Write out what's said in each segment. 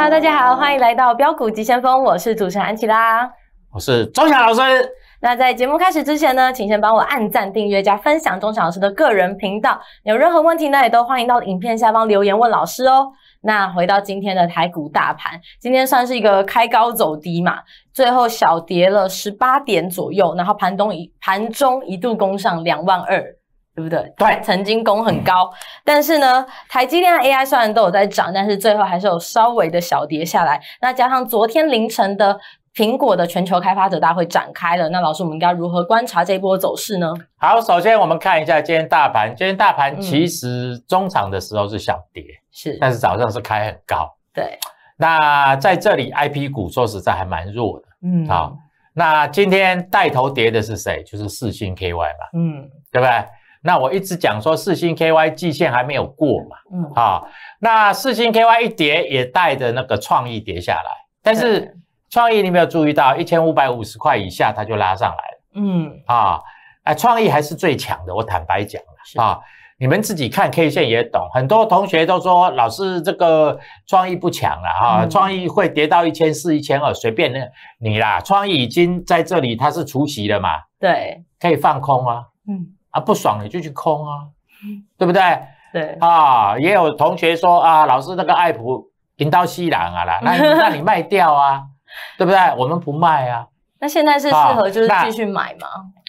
哈，大家好，欢迎来到标股急先锋，我是主持人安琪拉，我是钟晓老师。那在节目开始之前呢，请先帮我按赞、订阅加分享钟晓老师的个人频道。有任何问题呢，也都欢迎到影片下方留言问老师哦。那回到今天的台股大盘，今天算是一个开高走低嘛，最后小跌了十八点左右，然后盘东一盘中一度攻上两万二。对不对？对，曾经攻很高，但是呢，台积电的 AI 虽然都有在涨，但是最后还是有稍微的小跌下来。那加上昨天凌晨的苹果的全球开发者大会展开了，那老师，我们应该如何观察这一波走势呢？好，首先我们看一下今天大盘，今天大盘其实中场的时候是小跌，是，但是早上是开很高，对。那在这里 IP 股说实在还蛮弱的，嗯，好。那今天带头跌的是谁？就是四星 KY 嘛，嗯，对不对？那我一直讲说四星 K Y 季线还没有过嘛，嗯啊，那四星 K Y 一跌也带着那个创意跌下来，但是创意你没有注意到一千五百五十块以下它就拉上来了，嗯啊，哎，创意还是最强的，我坦白讲了啊，你们自己看 K 线也懂，很多同学都说老师这个创意不强了啊，创意会跌到一千四、一千二随便那你啦，创意已经在这里，它是除息了嘛，对，可以放空啊，嗯。啊，不爽你就去空啊，对不对？对啊，也有同学说啊，老师那个爱普引到西兰啊啦，那 那你卖掉啊，对不对？我们不卖啊。那现在是适合就是继续买吗？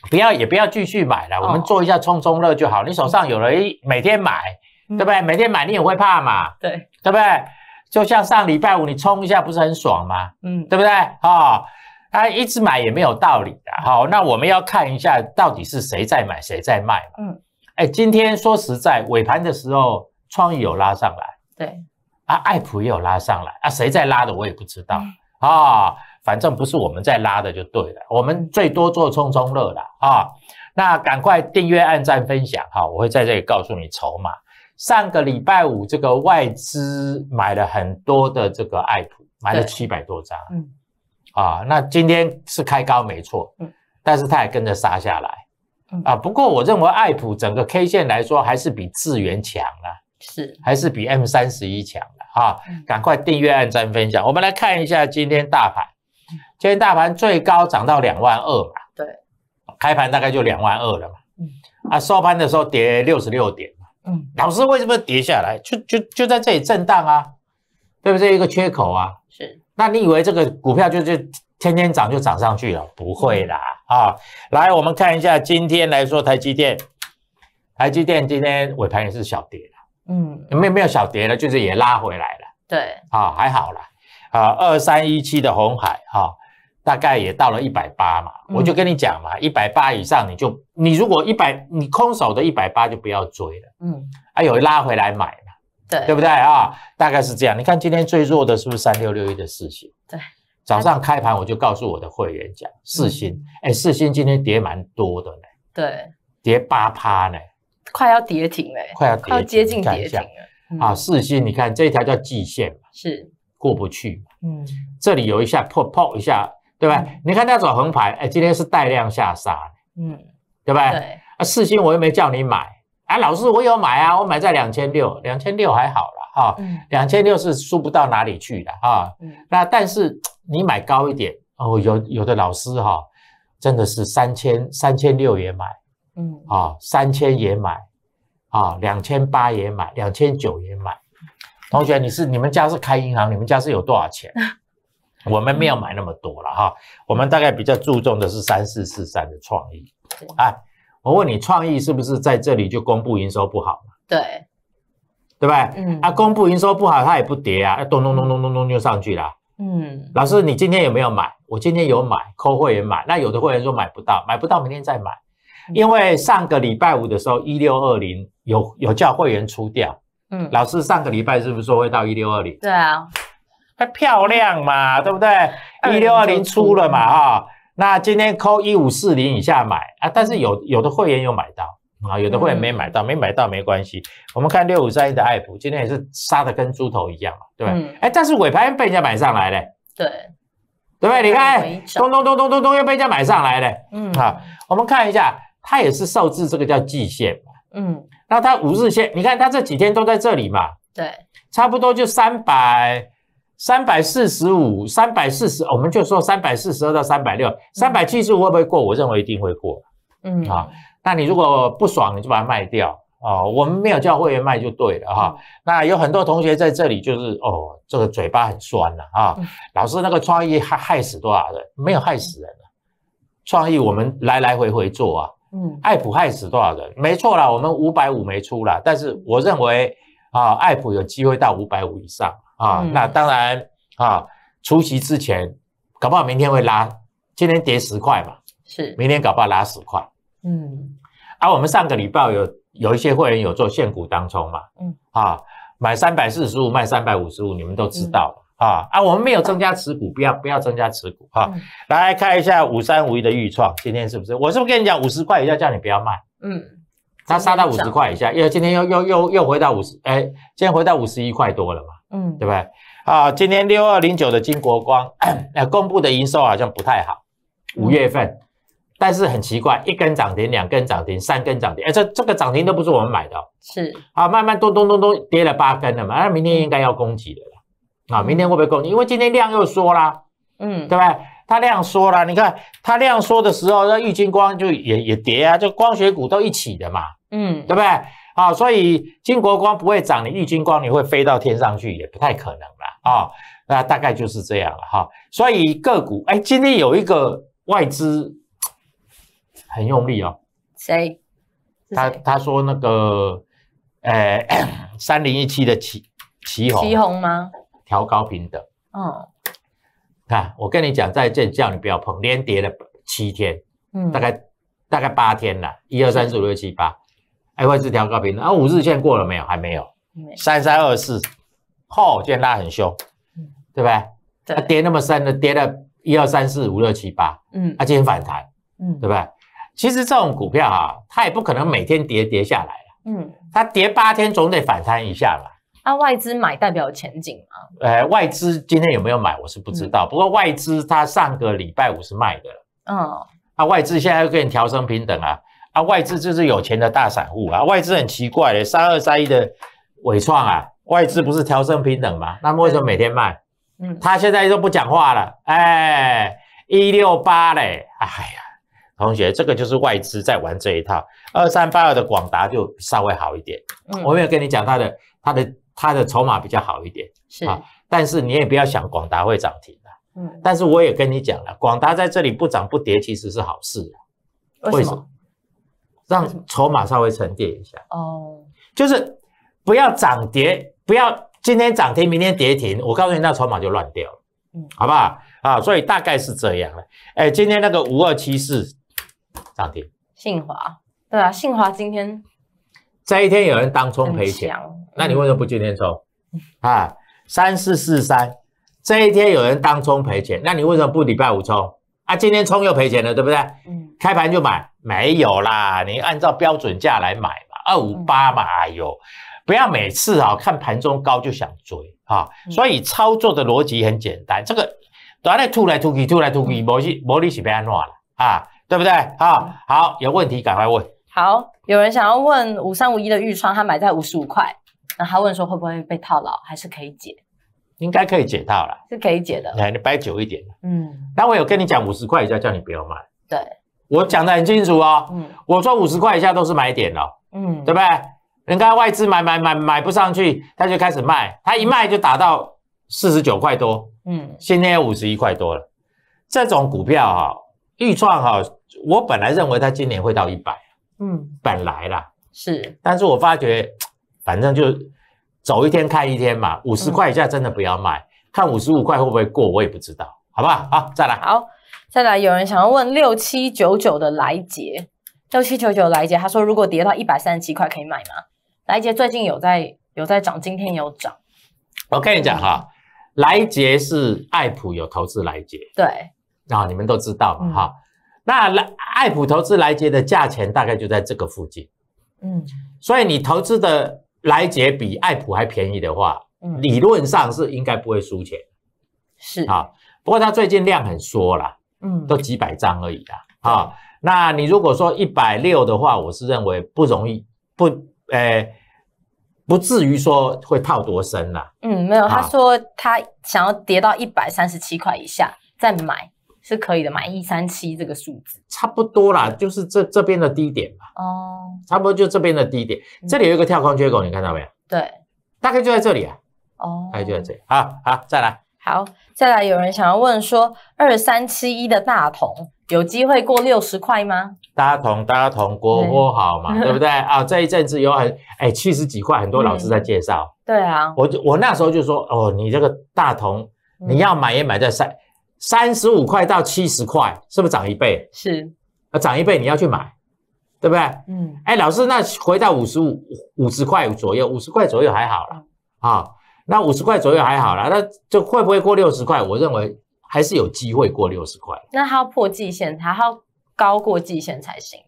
不要也不要继续买了，我们做一下冲冲乐就好。你手上有了一每天买，对不对？每天买你也会怕嘛，对，对不对？就像上礼拜五你冲一下不是很爽吗？嗯，对不对？啊。哎，一直买也没有道理的。好，那我们要看一下到底是谁在买，谁在卖嘛。嗯，哎，今天说实在，尾盘的时候，创意有拉上来。对。啊，爱普也有拉上来啊，谁在拉的我也不知道啊，反正不是我们在拉的就对了。我们最多做冲冲乐了啊。那赶快订阅、按赞、分享，好，我会在这里告诉你筹码。上个礼拜五，这个外资买了很多的这个爱普，买了七百多张。嗯。啊，那今天是开高没错，但是它也跟着杀下来，啊，不过我认为爱普整个 K 线来说还是比智源强啊，是，还是比 M 三十一强的啊，赶快订阅、按赞、分享。我们来看一下今天大盘，今天大盘最高涨到两万二嘛，对，开盘大概就两万二了嘛，嗯，啊，收盘的时候跌六十六点嘛，嗯，老师为什么跌下来？就就就在这里震荡啊，对不对？一个缺口啊，是。那你以为这个股票就是天天涨就涨上去了？不会啦！啊，来，我们看一下今天来说，台积电，台积电今天尾盘也是小跌了。嗯，没有没有小跌了，就是也拉回来了。对，啊，还好啦。啊，二三一七的红海哈，大概也到了一百八嘛。我就跟你讲嘛，一百八以上你就你如果一百你空手的一百八就不要追了。嗯，还有拉回来买。对，对不对啊？大概是这样。你看今天最弱的是不是三六六一的四星？对，早上开盘我就告诉我的会员讲，四星，哎，四星今天跌蛮多的嘞，对，跌八趴呢，快要跌停了，快要接近跌停了。啊，四星，你看这条叫季线嘛，是过不去嘛，嗯，这里有一下破破一下，对吧？你看它走横盘，哎，今天是带量下杀，嗯，对吧？对，啊，四星我又没叫你买。啊，老师，我有买啊，我买在两千六，两千六还好了哈，两千六是输不到哪里去的哈。那但是你买高一点哦，有有的老师哈，真的是三千三千六也买，嗯啊三千也买，啊两千八也买，两千九也买。同学，你是你们家是开银行，你们家是有多少钱？我们没有买那么多了哈，我们大概比较注重的是三四四三的创意，哎。我问你，创意是不是在这里就公布营收不好了？对，对吧？嗯，啊，公布营收不好，它也不跌啊，咚咚咚咚咚咚就上去了。嗯，老师，你今天有没有买？我今天有买，扣会员买。那有的会员说买不到，买不到，明天再买。因为上个礼拜五的时候，一六二零有有叫会员出掉。嗯，老师，上个礼拜是不是说会到一六二零？对啊，它漂亮嘛，对不对？一六二零出了嘛，哈。那今天扣一五四零以下买啊，但是有有的会员有买到啊，有的会员没买到，没买到没关系。我们看六五三一的爱普，今天也是杀的跟猪头一样嘛，对不对？哎，但是尾盘被人家买上来了，对，对不对？你看，咚咚咚咚咚咚，又被人家买上来了，嗯好，我们看一下，它也是受制这个叫季线嘛，嗯，那它五日线，你看它这几天都在这里嘛，对，差不多就三百。三百四十五，三百四十，我们就说三百四十二到三百六，三百七十五会不会过？我认为一定会过。嗯啊，那你如果不爽，你就把它卖掉啊。我们没有叫会员卖就对了啊。那有很多同学在这里，就是哦，这个嘴巴很酸了啊。老师那个创意害害死多少人？没有害死人创意我们来来回回做啊。嗯，爱普害死多少人？没错啦，我们五百五没出啦，但是我认为啊，爱普有机会到五百五以上。啊，那当然啊，除夕之前，搞不好明天会拉，今天跌十块嘛，是，明天搞不好拉十块，嗯，啊，我们上个礼拜有有一些会员有做现股当中嘛，嗯，啊，买三百四十五卖三百五十五，你们都知道，啊啊，我们没有增加持股，不要不要增加持股哈，来看一下五三五一的预创，今天是不是？我是不是跟你讲五十块也要叫你不要卖？嗯。它杀到五十块以下，因为今天又又又又回到五十，哎，今天回到五十一块多了嘛，嗯，对不对？啊，今天六二零九的金国光，哎，公布的营收好像不太好，五月份，但是很奇怪，一根涨停，两根涨停，三根涨停，哎，这这个涨停都不是我们买的，是，啊，慢慢咚咚咚咚跌了八根了嘛，那明天应该要攻击的了，啊，明天会不会攻击？因为今天量又缩啦，嗯，对吧？它量缩了，你看它量缩的时候，那玉金光就也也跌啊，就光学股都一起的嘛。嗯，对不对？好，所以金国光不会涨，你玉金光你会飞到天上去，也不太可能了啊。那大概就是这样了哈。所以个股，哎，今天有一个外资很用力哦。谁？他他说那个，呃，三零一七的旗旗红。旗红吗？调高平等。嗯。看，我跟你讲，在这叫你不要碰，连跌了七天，嗯，大概大概八天了，一二三四五六七八。外资调高平等，啊，五日线过了没有？还没有。三三二四，嚯，今天拉很凶，对不对？它跌那么深的，跌到一二三四五六七八，嗯，它今天反弹，嗯，对不对？其实这种股票啊，它也不可能每天跌跌下来了，嗯，它跌八天总得反弹一下吧？啊，外资买代表前景吗？呃，外资今天有没有买？我是不知道。不过外资它上个礼拜五是卖的，嗯，啊，外资现在又给你调升平等啊。啊，外资就是有钱的大散户啊！外资很奇怪三二三一的伟创啊，外资不是调升平等吗？那为什么每天卖？嗯，他现在都不讲话了，哎，一六八嘞，哎呀，同学，这个就是外资在玩这一套。二三八二的广达就稍微好一点，我没有跟你讲他的，他的，他的筹码比较好一点，是啊，但是你也不要想广达会涨停的，嗯，但是我也跟你讲了，广达在这里不涨不跌其实是好事啊，为什么？让筹码稍微沉淀一下哦，就是不要涨跌，不要今天涨停，明天跌停。我告诉你，那筹码就乱掉了，嗯，好不好？啊，所以大概是这样了。哎，今天那个五二七四涨停，信华，对啊，信华今天这一天有人当冲赔钱，那你为什么不今天冲？啊，三四四三这一天有人当冲赔钱，那你为什么不礼拜五冲？啊，今天冲又赔钱了，对不对？嗯，开盘就买没有啦，你按照标准价来买嘛，二五八嘛，哎呦，不要每次啊看盘中高就想追啊，所以操作的逻辑很简单，这个，短那突来突去，突来突去，魔力魔力是被安哪了啊，对不对？好，好，有问题赶快问。好，有人想要问五三五一的预算，他买在五十五块，那他问说会不会被套牢，还是可以解？应该可以解套了，是可以解的。你摆久一点。嗯，那我有跟你讲五十块以下，叫你不要卖，对，我讲的很清楚哦。嗯，我说五十块以下都是买点哦。嗯，对不对？人家外资买买买买不上去，他就开始卖，他一卖就打到四十九块多。嗯，现在五十一块多了。这种股票哈，预创哈，我本来认为它今年会到一百。嗯，本来啦。是。但是我发觉，反正就。走一天看一天嘛，五十块以下真的不要卖，看五十五块会不会过，我也不知道，好不好？好，再来，好，再来。有人想要问六七九九的来杰，六七九九来杰，他说如果跌到一百三十七块可以买吗？来杰最近有在有在涨，今天有涨。我跟你讲哈，来杰是爱普有投资来杰，对，啊，你们都知道嘛哈。那来爱普投资来杰的价钱大概就在这个附近，嗯，所以你投资的。莱捷比爱普还便宜的话，理论上是应该不会输钱，是啊。不过它最近量很缩啦，嗯，都几百张而已啦。啊，那你如果说一百六的话，我是认为不容易，不，诶，不至于说会套多深啦。嗯，没有，他说他想要跌到一百三十七块以下再买。是可以的，买一三七这个数字差不多啦，就是这这边的低点吧。哦，差不多就这边的低点，这里有一个跳空缺口，你看到没？对，大概就在这里啊。哦，大概就在这里。好好，再来。好，再来。有人想要问说，二三七一的大同有机会过六十块吗？大同，大同，国货好嘛，对不对 啊？这一阵子有很哎七十几块，很多老师在介绍。对啊。我就我那时候就说，哦，你这个大同，你要买也买在三。三十五块到七十块，是不是涨一倍？是，啊，涨一倍你要去买，对不对？嗯。哎，老师，那回到五十五五十块左右，五十块左右还好了啊。那五十块左右还好了，那就会不会过六十块？我认为还是有机会过六十块。那它要破季线，它要高过季线才行。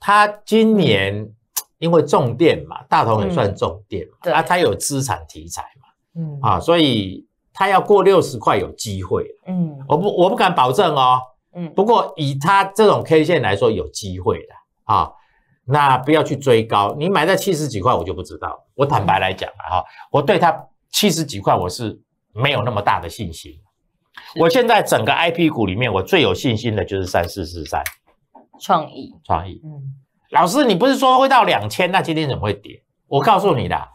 它今年因为重电嘛，大同也算重电嘛，啊，它有资产题材嘛，嗯，啊，所以。它要过六十块有机会，嗯，我不我不敢保证哦，嗯，不过以它这种 K 线来说，有机会的啊，那不要去追高，你买在七十几块我就不知道，我坦白来讲啊，我对它七十几块我是没有那么大的信心，我现在整个 I P 股里面，我最有信心的就是三四四三，创意创意，嗯，老师你不是说会到两千，那今天怎么会跌？我告诉你啦。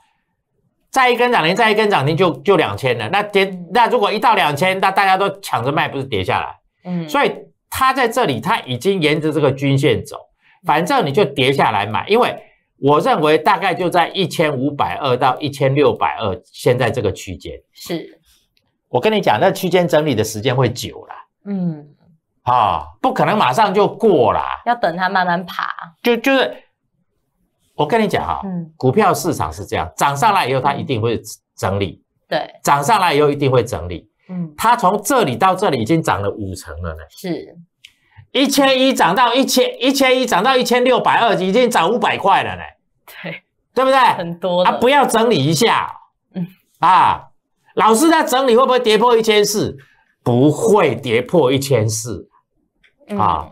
再一根涨停，再一根涨停就就两千了。那跌，那如果一到两千，那大家都抢着卖，不是跌下来？嗯，所以它在这里，它已经沿着这个均线走，反正你就跌下来买，因为我认为大概就在一千五百二到一千六百二，现在这个区间。是，我跟你讲，那区间整理的时间会久啦。嗯，啊，不可能马上就过啦，要等它慢慢爬。就就是。我跟你讲哈，嗯，股票市场是这样，涨上来以后它一定会整理，对，涨上来以后一定会整理，嗯，它从这里到这里已经涨了五成了呢，是，一千一涨到一千一千一涨到一千六百二，已经涨五百块了呢，对，对不对？很多啊，不要整理一下，嗯，啊，老师在整理会不会跌破一千四？不会跌破一千四，啊，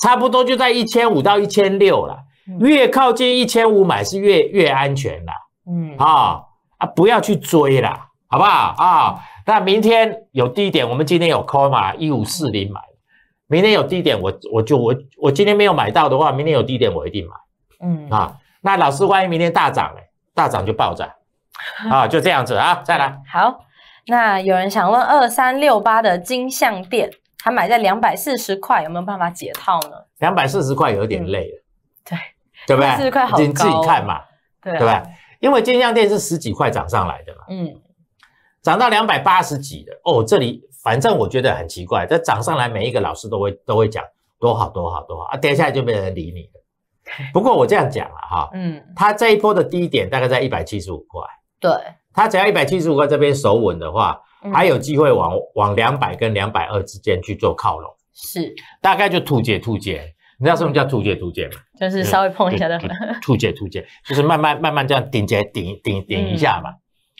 差不多就在一千五到一千六了。越靠近一千五买是越越安全啦。嗯啊啊，不要去追啦，好不好啊？那明天有低点，我们今天有 call 嘛？一五四零买，明天有低点，我我就我我今天没有买到的话，明天有低点我一定买，嗯啊。那老师，万一明天大涨呢？大涨就暴涨，啊，就这样子啊，再来。好，那有人想问二三六八的金项店，他买在两百四十块，有没有办法解套呢？两百四十块有点累了，对。对不对？你自己看嘛，对不对？因为金像店是十几块涨上来的嘛，嗯，涨到两百八十几的哦。这里反正我觉得很奇怪，这涨上来每一个老师都会都会讲多好多好多好，啊，跌下来就没人理你了。不过我这样讲啊哈，嗯，它这一波的低点大概在一百七十五块，对，它只要一百七十五块这边守稳的话，还有机会往往两百跟两百二之间去做靠拢，是，大概就吐解吐解。你知道什么叫触觉触觉吗？就是稍微碰一下的嘛。触觉触觉就是慢慢慢慢这样顶接顶顶顶一下嘛。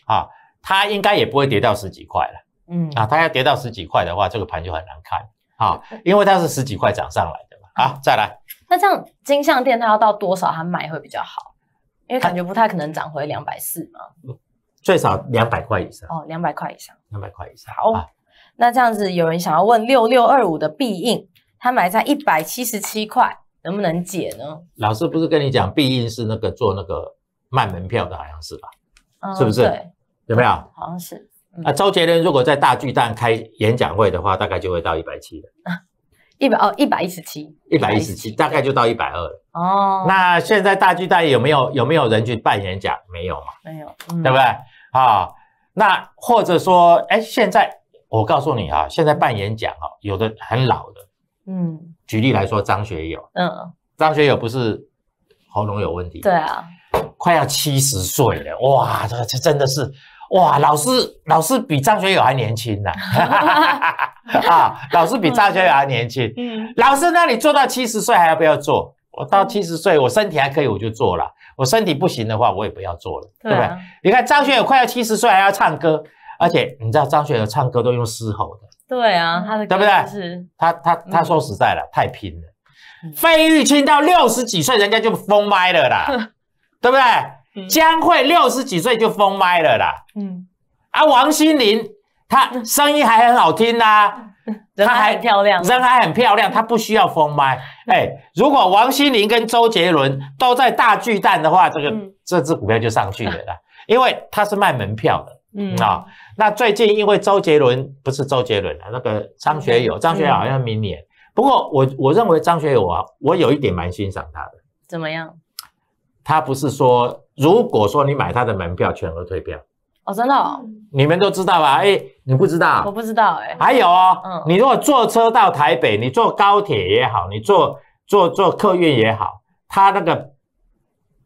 啊，它应该也不会跌到十几块了。嗯。啊，它要跌到十几块的话，这个盘就很难看。啊，因为它是十几块涨上来的嘛。啊，再来。那这样金项店它要到多少，它买会比较好？因为感觉不太可能涨回两百四嘛。最少两百块以上。哦，两百块以上。两百块以上。好。那这样子，有人想要问六六二五的必应，他买在一百七十七块，能不能减呢？老师不是跟你讲，必应是那个做那个卖门票的，好像是吧？是不是？有没有？好像是。那周杰伦如果在大巨蛋开演讲会的话，大概就会到一百七了。一百哦，一百一十七，一百一十七，大概就到一百二了。哦，那现在大巨蛋有没有有没有人去办演讲？没有嘛？没有，对不对？好，那或者说，哎，现在我告诉你啊，现在办演讲啊，有的很老的。嗯，举例来说，张学友，嗯，张学友不是喉咙有问题，对啊，快要七十岁了，哇，这个这真的是，哇，老师老师比张学友还年轻呢，啊，老师比张学友还年轻，嗯，老师那里做到七十岁还要不要做？我到七十岁我身体还可以我就做了，我身体不行的话我也不要做了，对不对？你看张学友快要七十岁还要唱歌，而且你知道张学友唱歌都用嘶吼的。对啊，他的对不对？是他他他说实在了，太拼了。费玉清到六十几岁，人家就封麦了啦，对不对？江蕙六十几岁就封麦了啦。嗯。啊，王心凌，她声音还很好听啦，人还很漂亮，人还很漂亮，她不需要封麦。哎，如果王心凌跟周杰伦都在大巨蛋的话，这个这支股票就上去了啦，因为他是卖门票的。嗯啊，那最近因为周杰伦不是周杰伦啊，那个张学友，张学友好像明年。不过我我认为张学友啊，我有一点蛮欣赏他的。怎么样？他不是说，如果说你买他的门票全额退票哦，真的。你们都知道吧？哎，你不知道？我不知道哎。还有哦，嗯，你如果坐车到台北，你坐高铁也好，你坐坐坐客运也好，他那个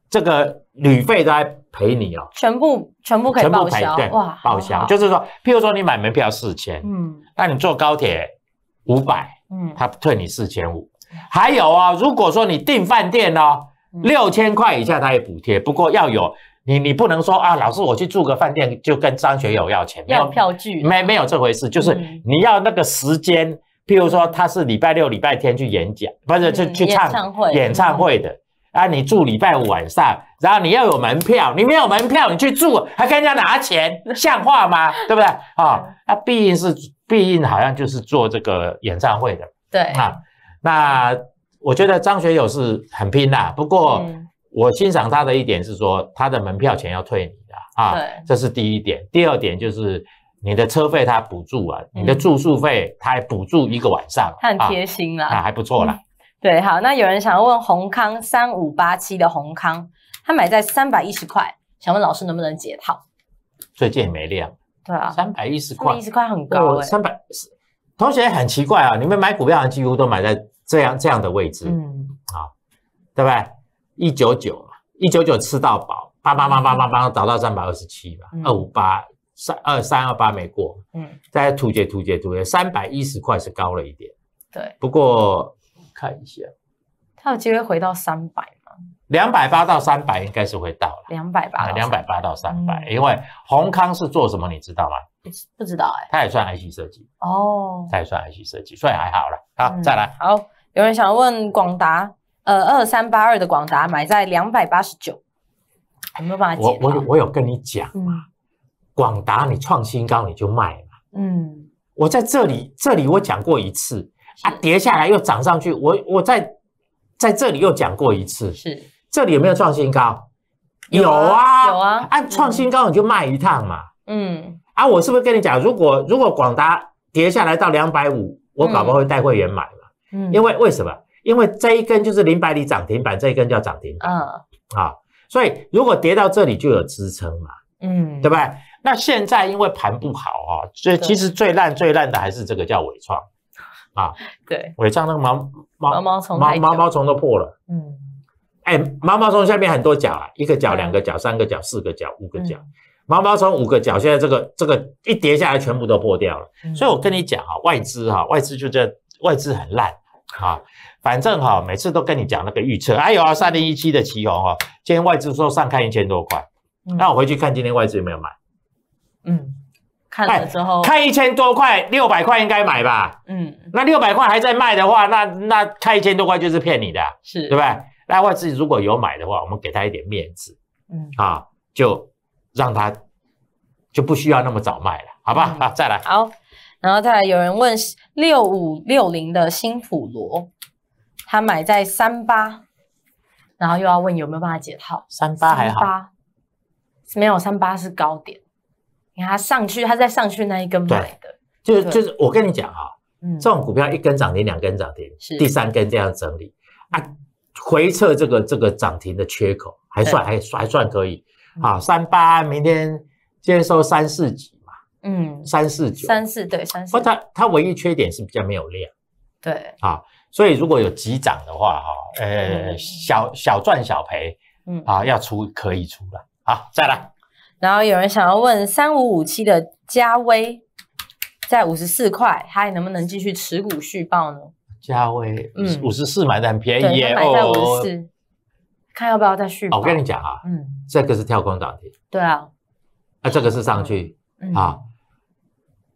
这个。旅费都在赔你哦，全部全部可以报销，对哇，报销。就是说，譬如说你买门票四千，嗯，那你坐高铁五百，嗯，他退你四千五。还有啊，如果说你订饭店呢，六千块以下他也补贴，不过要有你你不能说啊，老师我去住个饭店就跟张学友要钱，要票据，没没有这回事，就是你要那个时间，譬如说他是礼拜六礼拜天去演讲，不是去去唱演唱会演唱会的。啊，你住礼拜五晚上，然后你要有门票，你没有门票，你去住还跟人家拿钱，像话吗？对不对？啊，那毕竟是毕竟好像就是做这个演唱会的，对啊。那我觉得张学友是很拼啦。不过我欣赏他的一点是说，他的门票钱要退你的啊，这是第一点。第二点就是你的车费他补助啊，你的住宿费他还补助一个晚上，很贴心啦，啊，还不错啦。对，好，那有人想问红康三五八七的红康，他买在三百一十块，想问老师能不能解套？最近没量，对啊，三百一十块，三百一十块很高。三百，同学很奇怪啊，你们买股票几乎都买在这样这样的位置，嗯，啊，对不对？一九九嘛，一九九吃到饱，八八八八八八涨到三百二十七吧，二五八三二三二八没过，嗯，大家吐解吐解吐解，三百一十块是高了一点，对，不过。看一下，它有机会回到三百吗？两百八到三百应该是会到了。两百八，两百八到三百，因为宏康是做什么？你知道吗？不知道哎，它也算 IC 设计哦，它也算 IC 设计，所以还好了。好，再来。好，有人想问广达，呃，二三八二的广达买在两百八十九，有没有办法解？我我我有跟你讲吗？广达，你创新高你就卖了。嗯，我在这里，这里我讲过一次。啊，跌下来又涨上去，我我在在这里又讲过一次，是这里有没有创新高？有啊，有啊，啊创新高你就卖一趟嘛，嗯，啊我是不是跟你讲，如果如果广达跌下来到两百五，我搞不好会带会员买嘛，嗯，因为为什么？因为这一根就是零百里涨停板，这一根叫涨停，嗯，啊，所以如果跌到这里就有支撑嘛，嗯，对对？那现在因为盘不好啊，所以其实最烂最烂的还是这个叫伟创。啊，对，我上那个毛毛毛毛毛毛毛虫都破了，嗯，哎，毛毛虫下面很多角啊，一个角、两个角、三个角、四个角、五个角，毛毛虫五个角，现在这个这个一叠下来全部都破掉了。所以我跟你讲啊，外资哈，外资就这外资很烂啊，反正哈，每次都跟你讲那个预测，哎呦，三零一七的旗宏哦，今天外资说上看一千多块，那我回去看今天外资有没有买，嗯。看了之后，看一千多块，六百块应该买吧？嗯，那六百块还在卖的话，那那看一千多块就是骗你的，是对不对？那我自己如果有买的话，我们给他一点面子，嗯啊，就让他就不需要那么早卖了，好吧？啊，再来，好，然后再来，有人问六五六零的新普罗，他买在三八，然后又要问有没有办法解套，三八还好，没有三八是高点。他上去，他在上去那一根买的，就是就是我跟你讲啊，这种股票一根涨停，两根涨停，第三根这样整理啊，回撤这个这个涨停的缺口还算还还算可以啊。三八明天今天收三四几嘛，嗯，三四九，三四对三四。不它它唯一缺点是比较没有量，对啊，所以如果有急涨的话哈，呃，小小赚小赔，嗯啊，要出可以出了，好再来。然后有人想要问三五五七的嘉威在五十四块，它还能不能继续持股续报呢？嘉威嗯，五十四买的很便宜耶，在五十四，看要不要再续。我跟你讲啊，嗯，这个是跳空涨停，对啊，啊，这个是上去啊，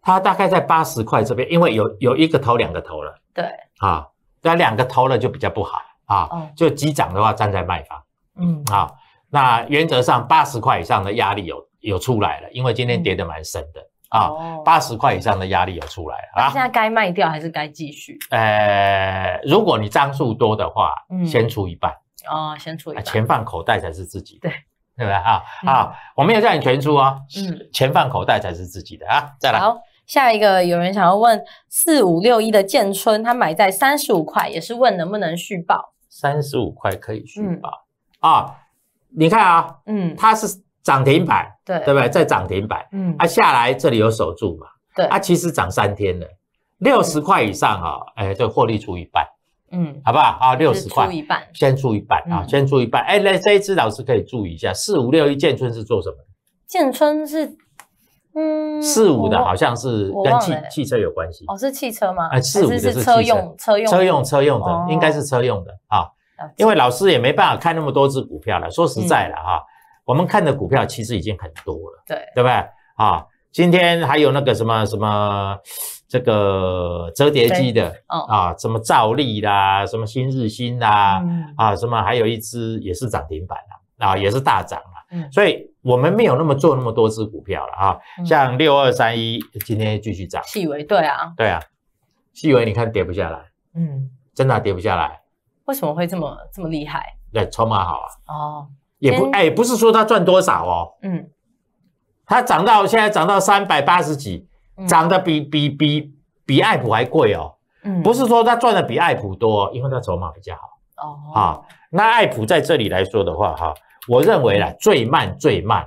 它大概在八十块这边，因为有有一个头两个头了，对啊，那两个头了就比较不好啊，就急涨的话站在卖方，嗯啊。那原则上八十块以上的压力有有出来了，因为今天跌的蛮深的啊，八十块以上的压力有出来了啊。现在该卖掉还是该继续？呃，如果你张数多的话，嗯，先出一半哦，先出一半，钱放口袋才是自己的，对，对不对啊？啊，我没有叫你全出啊，嗯，钱放口袋才是自己的啊。再来，好，下一个有人想要问四五六一的建春，他买在三十五块，也是问能不能续报，三十五块可以续报啊。你看啊，嗯，它是涨停板，对，对不对？在涨停板，嗯，啊，下来这里有守住嘛，对，啊，其实涨三天了，六十块以上啊，哎，就获利出一半，嗯，好不好？啊，六十块，出一半，先出一半啊，先出一半，哎，那这一只老师可以注意一下，四五六一建春是做什么？建春是，嗯，四五的好像是跟汽汽车有关系，哦，是汽车吗？哎，四五的是车用，车用，车用车用的，应该是车用的啊。因为老师也没办法看那么多只股票了，说实在了哈，我们看的股票其实已经很多了，对对不对？啊，今天还有那个什么什么这个折叠机的啊，什么兆利啦，什么新日新啦，啊，什么还有一只也是涨停板啊，也是大涨啊。所以我们没有那么做那么多只股票了啊，像六二三一今天继续涨，细微对啊，对啊，细微你看跌不下来，嗯，真的跌不下来。为什么会这么这么厉害？对，筹码好啊。哦，也不哎，不是说他赚多少哦。嗯，他涨到现在涨到三百八十几，涨得比比比比爱普还贵哦。嗯，不是说他赚的比爱普多，因为他筹码比较好。哦，啊，那爱普在这里来说的话，哈，我认为啊，最慢最慢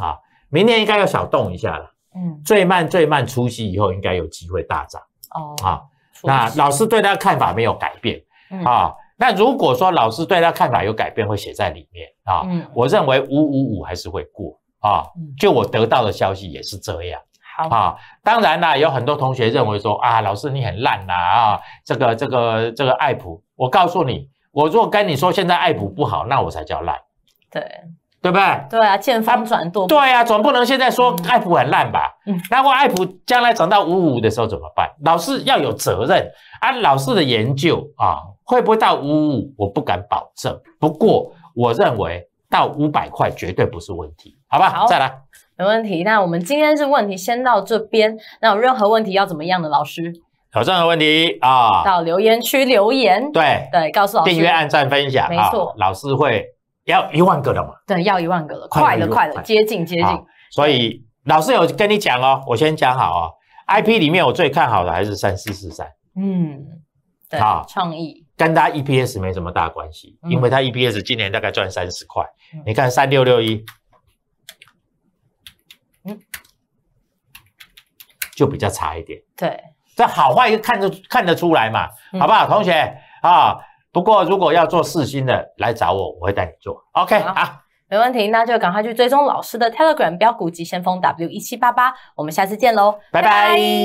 啊，明年应该要小动一下了。嗯，最慢最慢，除夕以后应该有机会大涨。哦，啊，那老师对他的看法没有改变。啊。那如果说老师对他看法有改变，会写在里面啊。嗯，我认为五五五还是会过啊。就我得到的消息也是这样。好啊，当然啦，有很多同学认为说啊，老师你很烂呐啊，这个这个这个爱普，我告诉你，我如果跟你说现在爱普不好，那我才叫烂。对。对不对？对啊，见方转动。对啊，总不能现在说爱普很烂吧？嗯，那我爱普将来涨到五五的时候怎么办？老师要有责任啊。老师的研究啊，会不会到五五？我不敢保证。不过我认为到五百块绝对不是问题，好吧？好，再来，没问题。那我们今天是问题先到这边，那有任何问题要怎么样的老师？有任何问题啊，到留言区留言。对对，告诉老师。订阅、按赞、分享，没错，老师会。要一万个了嘛？对，要一万个了，快了，快了，接近，接近。所以老师有跟你讲哦，我先讲好哦 I P 里面我最看好的还是三四四三。嗯，对好，创意跟它 E P S 没什么大关系，因为它 E P S 今年大概赚三十块。你看三六六一，嗯，就比较差一点。对，这好坏看就看得出来嘛，好不好，同学啊？不过，如果要做四星的，来找我，我会带你做。OK，好，没问题，那就赶快去追踪老师的 Telegram 标股及先锋 W 一七八八，我们下次见喽，拜拜。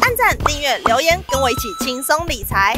按赞、订阅、留言，跟我一起轻松理财。